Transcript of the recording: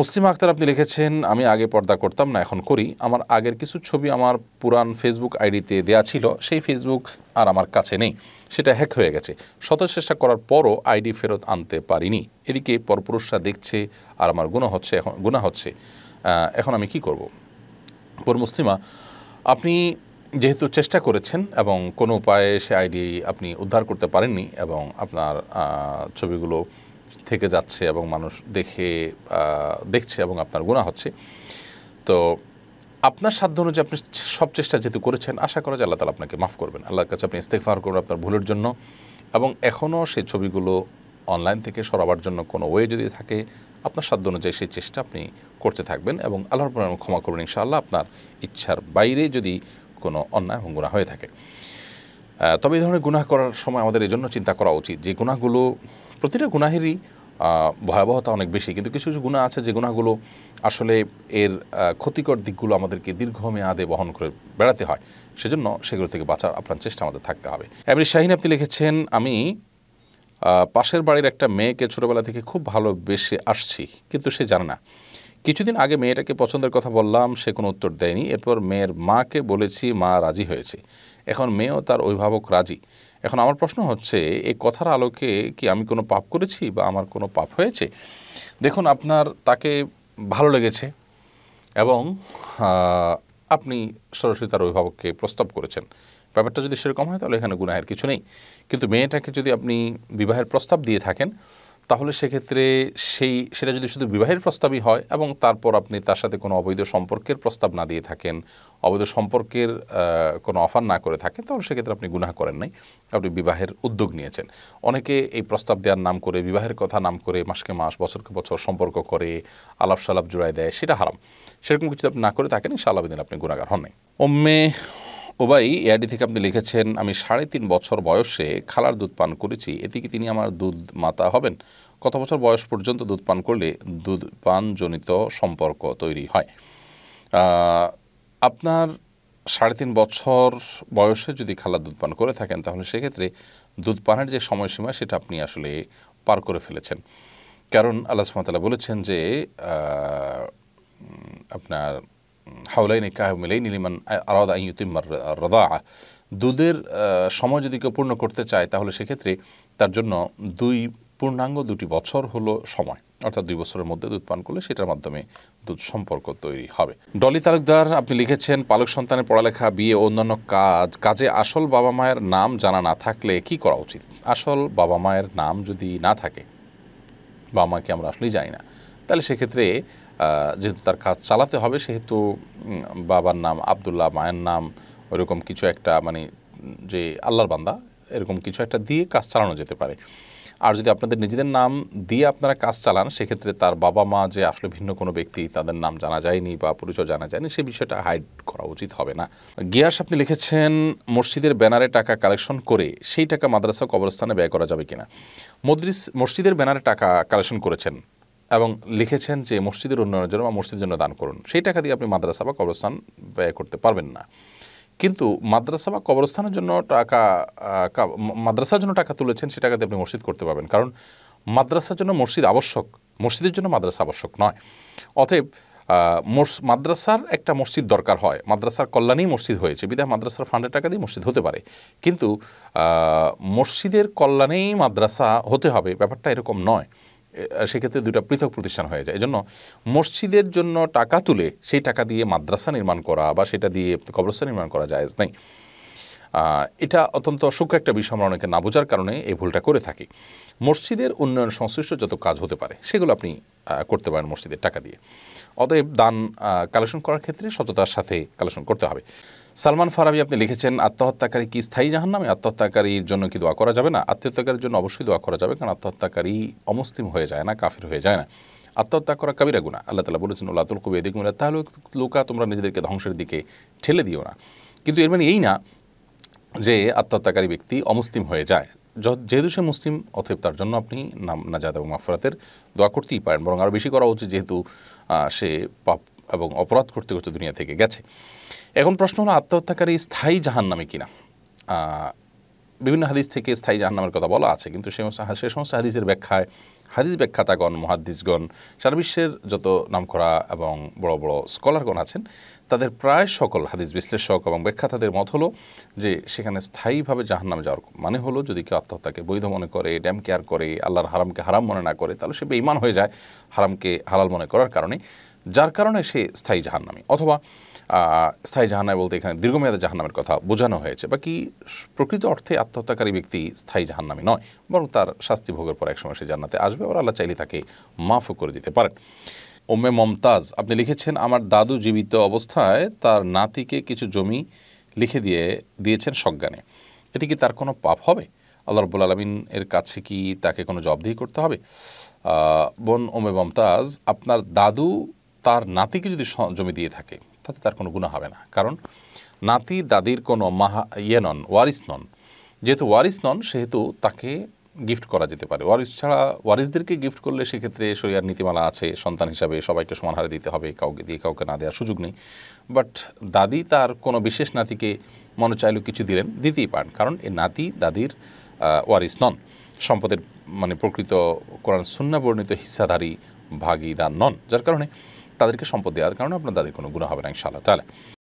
মুসলিম আক্তার আপনি লিখেছেন আমি আগে পর্দা করতাম না এখন করি আমার আগের কিছু ছবি আমার পুরান ফেসবুক আইডিতে দেয়া ছিল সেই ফেসবুক আর আমার কাছে নেই সেটা হ্যাক হয়ে গেছে শত চেষ্টা করার পরও আইডি ফেরত আনতে পারিনি এদিকে পরপুরুষরা দেখছে আর আমার গুণা হচ্ছে এখন গুণা হচ্ছে এখন আমি কি করব পর মুসলিমা আপনি যেহেতু চেষ্টা করেছেন এবং কোনো উপায়ে সে আইডি আপনি উদ্ধার করতে পারেননি এবং আপনার ছবিগুলো থেকে যাচ্ছে এবং মানুষ দেখে দেখছে এবং আপনার গুণা হচ্ছে তো আপনার সাধ্য অনুযায়ী আপনি সব চেষ্টা যেহেতু করেছেন আশা করা যায় আল্লাহ তালা আপনাকে মাফ করবেন আল্লাহর কাছে আপনি ইস্তেফার করবেন আপনার ভুলের জন্য এবং এখনও সেই ছবিগুলো অনলাইন থেকে সরাবার জন্য কোনো ওয়ে যদি থাকে আপনার সাধ্য অনুযায়ী সেই চেষ্টা আপনি করতে থাকবেন এবং আল্লাহর ক্ষমা করবেন ইনশাআল্লাহ আপনার ইচ্ছার বাইরে যদি কোনো অন্যায় এবং গুণা হয়ে থাকে তবে এই ধরনের গুণাহ করার সময় আমাদের এই জন্য চিন্তা করা উচিত যে গুণাগুলো প্রতিটা গুনাহেরই ভয়াবহতা অনেক বেশি কিন্তু কিছু কিছু গুণা আছে যে গুণাগুলো আসলে এর ক্ষতিকর দিকগুলো আমাদেরকে দীর্ঘমেয়াদে বহন করে বেড়াতে হয় সেজন্য সেগুলো থেকে বাঁচার আপনার চেষ্টা আমাদের থাকতে হবে এমনি শাহিন আপনি লিখেছেন আমি পাশের বাড়ির একটা মেয়েকে ছোটোবেলা থেকে খুব ভালোবেসে আসছি কিন্তু সে জানে না কিছুদিন আগে মেয়েটাকে পছন্দের কথা বললাম সে কোনো উত্তর দেয়নি এরপর মেয়ের মাকে বলেছি মা রাজি হয়েছে এখন মেয়েও তার অভিভাবক রাজি এখন আমার প্রশ্ন হচ্ছে এই কথার আলোকে কি আমি কোনো পাপ করেছি বা আমার কোনো পাপ হয়েছে দেখুন আপনার তাকে ভালো লেগেছে এবং আপনি সরাসরি তার অভিভাবককে প্রস্তাব করেছেন ব্যাপারটা যদি সেরকম হয় তাহলে এখানে গুণাহের কিছু নেই কিন্তু মেয়েটাকে যদি আপনি বিবাহের প্রস্তাব দিয়ে থাকেন তাহলে সেক্ষেত্রে সেই সেটা যদি শুধু বিবাহের প্রস্তাবই হয় এবং তারপর আপনি তার সাথে কোনো অবৈধ সম্পর্কের প্রস্তাব না দিয়ে থাকেন অবৈধ সম্পর্কের কোনো অফার না করে থাকেন তাহলে সেক্ষেত্রে আপনি গুনাহ করেন নাই আপনি বিবাহের উদ্যোগ নিয়েছেন অনেকে এই প্রস্তাব দেওয়ার নাম করে বিবাহের কথা নাম করে মাসকে মাস বছরকে বছর সম্পর্ক করে আলাপ সালাপ জোড়ায় দেয় সেটা হারাম সেরকম কিছু আপনি না করে থাকেন সে দিন আপনি গুণাগার হন নাই অম্মে ওবাই এআইডি থেকে আপনি লিখেছেন আমি সাড়ে তিন বছর বয়সে খালার দুধ পান করেছি এতে কি তিনি আমার দুধ মাতা হবেন কত বছর বয়স পর্যন্ত দুধ পান করলে দুধ পানজনিত সম্পর্ক তৈরি হয় আপনার সাড়ে তিন বছর বয়সে যদি খালা দুধ পান করে থাকেন তাহলে সেক্ষেত্রে দুধ পানের যে সময়সীমা সেটা আপনি আসলে পার করে ফেলেছেন কারণ আল্লাহ সুমতালা বলেছেন যে আপনার হাওলাইনে কাহমিলাইনি লিমান আরাদা আইন ইউতিম্মার রদা দুধের সময় যদি কেউ পূর্ণ করতে চায় তাহলে সেক্ষেত্রে তার জন্য দুই পূর্ণাঙ্গ দুটি বছর হলো সময় অর্থাৎ দুই বছরের মধ্যে দুধ পান করলে সেটার মাধ্যমে দুধ সম্পর্ক তৈরি হবে ডলি তালুকদার আপনি লিখেছেন পালক সন্তানের পড়ালেখা বিয়ে অন্যান্য কাজ কাজে আসল বাবা মায়ের নাম জানা না থাকলে কি করা উচিত আসল বাবা মায়ের নাম যদি না থাকে বাবা মাকে আমরা আসলেই জানি না তাহলে সেক্ষেত্রে যেহেতু তার কাজ চালাতে হবে সেহেতু বাবার নাম আবদুল্লাহ মায়ের নাম ওরকম কিছু একটা মানে যে আল্লাহর বান্দা এরকম কিছু একটা দিয়ে কাজ চালানো যেতে পারে আর যদি আপনাদের নিজেদের নাম দিয়ে আপনারা কাজ চালান সেক্ষেত্রে তার বাবা মা যে আসলে ভিন্ন কোনো ব্যক্তি তাদের নাম জানা যায়নি বা পরিচয় জানা যায়নি সে বিষয়টা হাইড করা উচিত হবে না গিয়াস আপনি লিখেছেন মসজিদের ব্যানারে টাকা কালেকশন করে সেই টাকা মাদ্রাসা কবরস্থানে ব্যয় করা যাবে কিনা মদ্রিস মসজিদের ব্যানারে টাকা কালেকশন করেছেন এবং লিখেছেন যে মসজিদের উন্নয়নের জন্য বা মসজিদের জন্য দান করুন সেই টাকা দিয়ে আপনি মাদ্রাসা বা কবরস্থান ব্যয় করতে পারবেন না কিন্তু মাদ্রাসা বা কবরস্থানের জন্য টাকা মাদ্রাসার জন্য টাকা তুলেছেন সে দিয়ে আপনি মসজিদ করতে পারবেন কারণ মাদ্রাসার জন্য মসজিদ আবশ্যক মসজিদের জন্য মাদ্রাসা আবশ্যক নয় অতএব মাদ্রাসার একটা মসজিদ দরকার হয় মাদ্রাসার কল্যাণেই মসজিদ হয়েছে বিধায় মাদ্রাসার ফান্ডের টাকা দিয়ে মসজিদ হতে পারে কিন্তু মসজিদের কল্যাণেই মাদ্রাসা হতে হবে ব্যাপারটা এরকম নয় সেক্ষেত্রে দুটা পৃথক প্রতিষ্ঠান হয়ে যায় এজন্য মসজিদের জন্য টাকা তুলে সেই টাকা দিয়ে মাদ্রাসা নির্মাণ করা বা সেটা দিয়ে কবরস্থান নির্মাণ করা যায় নাই এটা অত্যন্ত অসুখ একটা বিষয় আমরা অনেকে না বোঝার কারণে এই ভুলটা করে থাকি মসজিদের উন্নয়ন সংশ্লিষ্ট যত কাজ হতে পারে সেগুলো আপনি করতে পারেন মসজিদের টাকা দিয়ে অতএব দান কালেকশন করার ক্ষেত্রে সততার সাথে কালেকশন করতে হবে সালমান ফারাবি আপনি লিখেছেন আত্মহত্যাকারী কি স্থায়ী নামে আত্মহত্যাকারীর জন্য কি দোয়া করা যাবে না আত্মহত্যাকারীর জন্য অবশ্যই দোয়া করা যাবে কারণ আত্মহত্যাকারী অমুসলিম হয়ে যায় না কাফির হয়ে যায় না আত্মহত্যা করা কাবিরা গুণা আল্লাহ তালা বলেছেন ওলাতুল কবি এদিক মিলা তাহলে লোকা তোমরা নিজেদেরকে ধ্বংসের দিকে ঠেলে দিও না কিন্তু এর মানে এই না যে আত্মহত্যাকারী ব্যক্তি অমুসলিম হয়ে যায় যেহেতু সে মুসলিম অথব তার জন্য আপনি নাম নাজাদ এবং মাফরাতের দোয়া করতেই পারেন বরং আরও বেশি করা উচিত যেহেতু সে পাপ এবং অপরাধ করতে করতে দুনিয়া থেকে গেছে এখন প্রশ্ন হলো আত্মহত্যাকারী স্থায়ী জাহান্নামে কিনা বিভিন্ন হাদিস থেকে স্থায়ী জাহান্নামের কথা বলা আছে কিন্তু সে সমস্ত হাদিসের ব্যাখ্যায় হাদিস ব্যাখ্যাতাগণ মহাদ্দিসগণ সারা বিশ্বের যত নামকরা এবং বড় বড় স্কলারগণ আছেন তাদের প্রায় সকল হাদিস বিশ্লেষক এবং ব্যাখ্যাতাদের মত হলো যে সেখানে স্থায়ীভাবে নামে যাওয়ার মানে হলো যদি কেউ আত্মহত্যাকে বৈধ মনে করে ড্যাম কেয়ার করে আল্লাহর হারামকে হারাম মনে না করে তাহলে সে বেইমান হয়ে যায় হারামকে হালাল মনে করার কারণে যার কারণে সে স্থায়ী নামে অথবা স্থায়ী জাহান্নায় বলতে এখানে দীর্ঘমেয়াদী জাহান্নামের কথা বোঝানো হয়েছে বাকি প্রকৃত অর্থে আত্মহত্যাকারী ব্যক্তি স্থায়ী জাহান্নামে নয় বরং তার শাস্তি ভোগের পর একসময় সে জান্নাতে আসবে আর আল্লাহ চাইলে তাকে মাফও করে দিতে পারেন ওমে মমতাজ আপনি লিখেছেন আমার দাদু জীবিত অবস্থায় তার নাতিকে কিছু জমি লিখে দিয়ে দিয়েছেন সজ্ঞানে এটি কি তার কোনো পাপ হবে আল্লাহ রব্বুল আলমিন এর কাছে কি তাকে কোনো জবাবদিহি করতে হবে বোন ওমে মমতাজ আপনার দাদু তার নাতিকে যদি জমি দিয়ে থাকে তাতে তার কোনো গুণা হবে না কারণ নাতি দাদির কোনো মাহা ইয়ে নন ওয়ারিস নন যেহেতু ওয়ারিস নন সেহেতু তাকে গিফট করা যেতে পারে ওয়ারিস ছাড়া ওয়ারিসদেরকে গিফট করলে সেক্ষেত্রে শরিয়ার নীতিমালা আছে সন্তান হিসাবে সবাইকে সমান হারে দিতে হবে কাউকে দিয়ে কাউকে না দেওয়ার সুযোগ নেই বাট দাদি তার কোনো বিশেষ নাতিকে মনে চাইলেও কিছু দিলেন দিতেই পারেন কারণ এ নাতি দাদির ওয়ারিস নন সম্পদের মানে প্রকৃত কোরআন শূন্য বর্ণিত হিস্সাধারী ভাগিদার নন যার কারণে তাদেরকে সম্পদ দেওয়ার কারণে আপনার দাদির কোনো গুণ হবে না ইনশাআল্লাহ তাহলে